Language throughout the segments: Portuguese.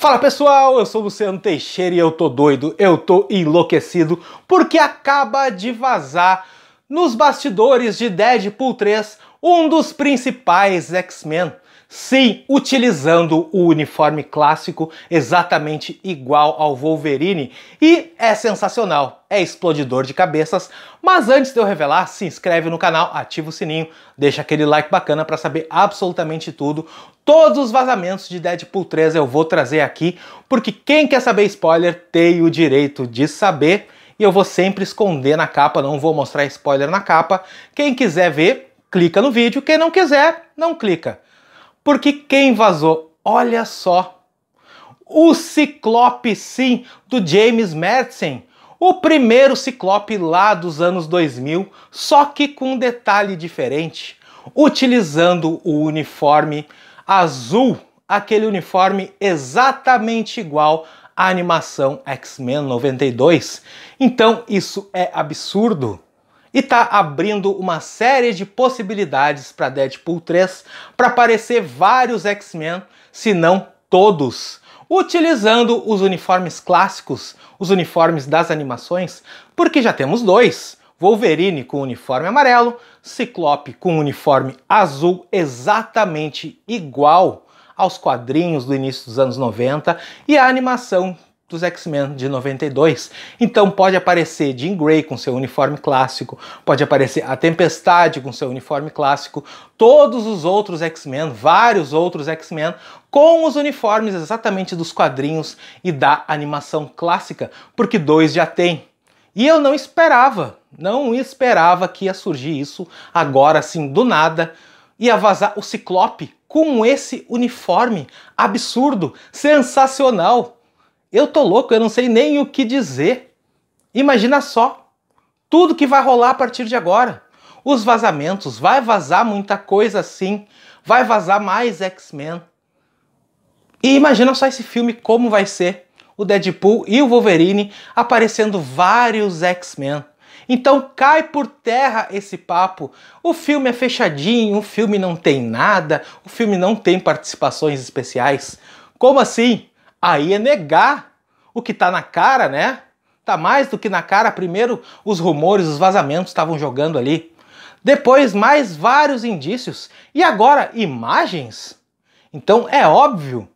Fala pessoal, eu sou Luciano Teixeira e eu tô doido, eu tô enlouquecido porque acaba de vazar nos bastidores de Deadpool 3 um dos principais X-Men. Sim, utilizando o uniforme clássico exatamente igual ao Wolverine e é sensacional, é explodidor de cabeças. Mas antes de eu revelar, se inscreve no canal, ativa o sininho, deixa aquele like bacana para saber absolutamente tudo. Todos os vazamentos de Deadpool 3 eu vou trazer aqui, porque quem quer saber spoiler tem o direito de saber. E eu vou sempre esconder na capa, não vou mostrar spoiler na capa. Quem quiser ver, clica no vídeo. Quem não quiser, não clica. Porque quem vazou? Olha só! O Ciclope, sim, do James Madison. O primeiro Ciclope lá dos anos 2000, só que com um detalhe diferente. Utilizando o uniforme azul, aquele uniforme exatamente igual à animação X-Men 92. Então isso é absurdo e tá abrindo uma série de possibilidades para Deadpool 3 para aparecer vários X-Men, se não todos, utilizando os uniformes clássicos, os uniformes das animações, porque já temos dois. Wolverine com uniforme amarelo, Ciclope com uniforme azul exatamente igual aos quadrinhos do início dos anos 90 e a animação dos X-Men de 92. Então pode aparecer Jean Grey com seu uniforme clássico, pode aparecer a Tempestade com seu uniforme clássico, todos os outros X-Men, vários outros X-Men com os uniformes exatamente dos quadrinhos e da animação clássica, porque dois já tem. E eu não esperava, não esperava que ia surgir isso agora assim do nada ia vazar o Ciclope com esse uniforme absurdo, sensacional. Eu tô louco, eu não sei nem o que dizer. Imagina só tudo que vai rolar a partir de agora. Os vazamentos, vai vazar muita coisa assim, vai vazar mais X-Men. E imagina só esse filme como vai ser. O Deadpool e o Wolverine aparecendo vários X-Men. Então cai por terra esse papo. O filme é fechadinho, o filme não tem nada, o filme não tem participações especiais. Como assim? Aí é negar o que tá na cara, né? Tá mais do que na cara. Primeiro, os rumores, os vazamentos estavam jogando ali. Depois, mais vários indícios. E agora, imagens? Então é óbvio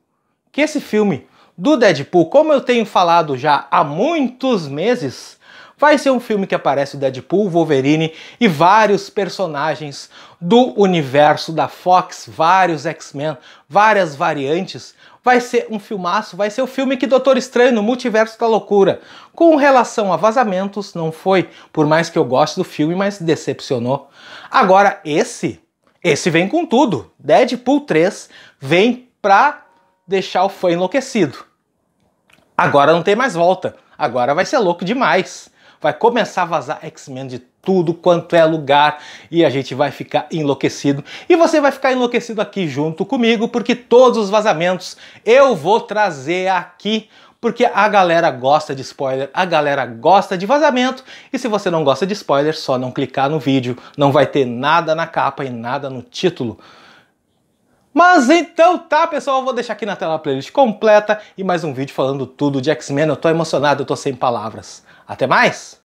que esse filme do Deadpool, como eu tenho falado já há muitos meses, vai ser um filme que aparece o Deadpool, Wolverine e vários personagens do universo da Fox, vários X-Men, várias variantes, vai ser um filmaço, vai ser o filme que Doutor Estranho no Multiverso da Loucura. Com relação a vazamentos, não foi, por mais que eu goste do filme, mas decepcionou. Agora esse, esse vem com tudo. Deadpool 3 vem pra deixar o fã enlouquecido. Agora não tem mais volta. Agora vai ser louco demais vai começar a vazar X-Men de tudo quanto é lugar e a gente vai ficar enlouquecido. E você vai ficar enlouquecido aqui junto comigo, porque todos os vazamentos eu vou trazer aqui porque a galera gosta de spoiler, a galera gosta de vazamento, e se você não gosta de spoiler, só não clicar no vídeo, não vai ter nada na capa e nada no título. Mas então tá, pessoal, eu vou deixar aqui na tela a playlist completa e mais um vídeo falando tudo de X-Men. Eu tô emocionado, eu tô sem palavras. Até mais!